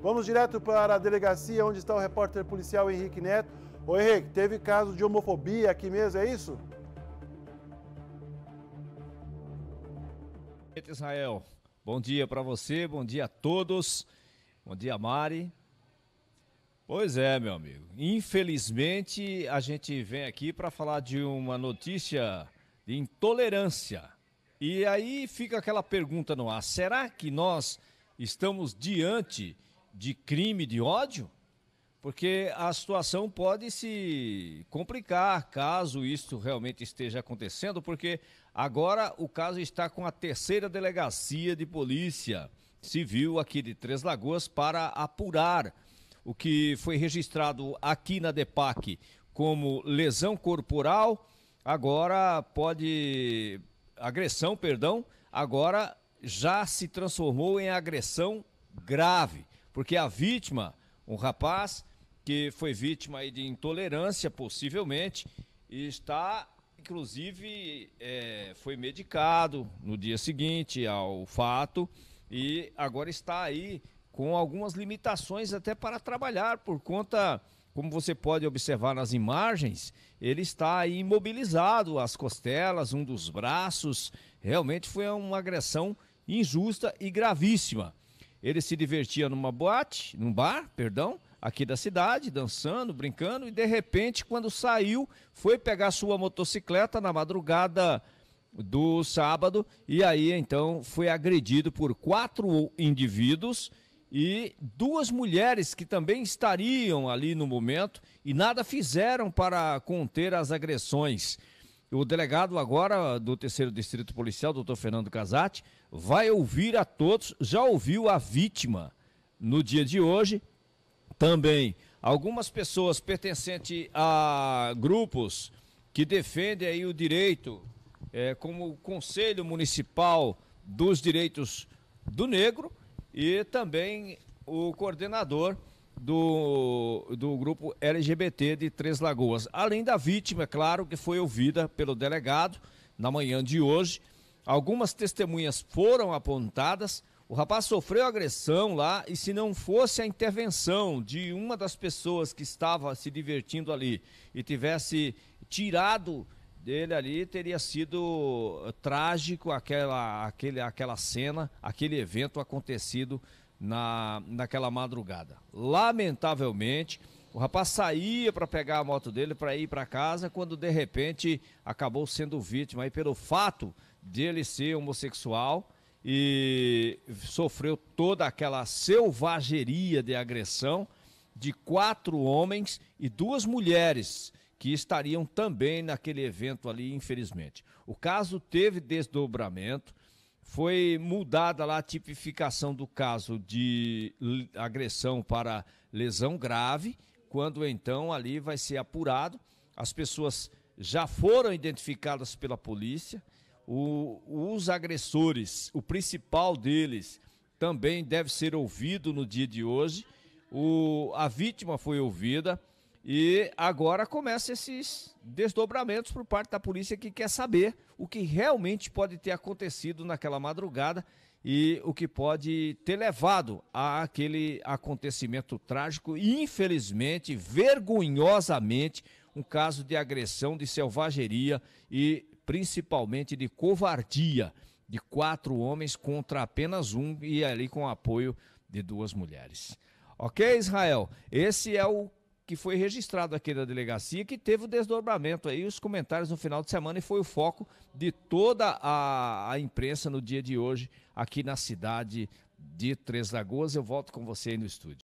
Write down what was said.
Vamos direto para a delegacia onde está o repórter policial Henrique Neto. Ô Henrique, teve caso de homofobia aqui mesmo, é isso? Israel, bom dia para você, bom dia a todos, bom dia Mari. Pois é, meu amigo. Infelizmente, a gente vem aqui para falar de uma notícia de intolerância. E aí fica aquela pergunta no ar: será que nós estamos diante de crime de ódio? Porque a situação pode se complicar caso isso realmente esteja acontecendo, porque agora o caso está com a terceira delegacia de polícia civil aqui de Três Lagoas para apurar o que foi registrado aqui na DEPAC como lesão corporal, agora pode agressão, perdão, agora já se transformou em agressão grave. Porque a vítima, um rapaz que foi vítima de intolerância, possivelmente, e está, inclusive, é, foi medicado no dia seguinte ao fato e agora está aí com algumas limitações até para trabalhar por conta como você pode observar nas imagens, ele está imobilizado, as costelas, um dos braços. Realmente foi uma agressão injusta e gravíssima. Ele se divertia numa boate, num bar, perdão, aqui da cidade, dançando, brincando, e de repente, quando saiu, foi pegar sua motocicleta na madrugada do sábado, e aí então foi agredido por quatro indivíduos e duas mulheres que também estariam ali no momento e nada fizeram para conter as agressões. O delegado agora do terceiro distrito policial, doutor Fernando Casati, vai ouvir a todos, já ouviu a vítima no dia de hoje. Também algumas pessoas pertencentes a grupos que defendem aí o direito, é, como o Conselho Municipal dos Direitos do Negro e também o coordenador do, do grupo LGBT de Três Lagoas. Além da vítima, é claro, que foi ouvida pelo delegado na manhã de hoje. Algumas testemunhas foram apontadas. O rapaz sofreu agressão lá e se não fosse a intervenção de uma das pessoas que estava se divertindo ali e tivesse tirado dele ali teria sido eh, trágico aquela, aquele, aquela cena, aquele evento acontecido na, naquela madrugada. Lamentavelmente, o rapaz saía para pegar a moto dele para ir para casa quando de repente acabou sendo vítima aí pelo fato dele ser homossexual e sofreu toda aquela selvageria de agressão de quatro homens e duas mulheres que estariam também naquele evento ali, infelizmente. O caso teve desdobramento, foi mudada lá a tipificação do caso de agressão para lesão grave, quando então ali vai ser apurado. As pessoas já foram identificadas pela polícia, o, os agressores, o principal deles, também deve ser ouvido no dia de hoje. O, a vítima foi ouvida e agora começam esses desdobramentos por parte da polícia que quer saber o que realmente pode ter acontecido naquela madrugada e o que pode ter levado a aquele acontecimento trágico, infelizmente, vergonhosamente, um caso de agressão, de selvageria e principalmente de covardia de quatro homens contra apenas um e ali com o apoio de duas mulheres. Ok, Israel? Esse é o que foi registrado aqui da delegacia, que teve o desdobramento aí, os comentários no final de semana e foi o foco de toda a, a imprensa no dia de hoje aqui na cidade de Três Lagoas. Eu volto com você aí no estúdio.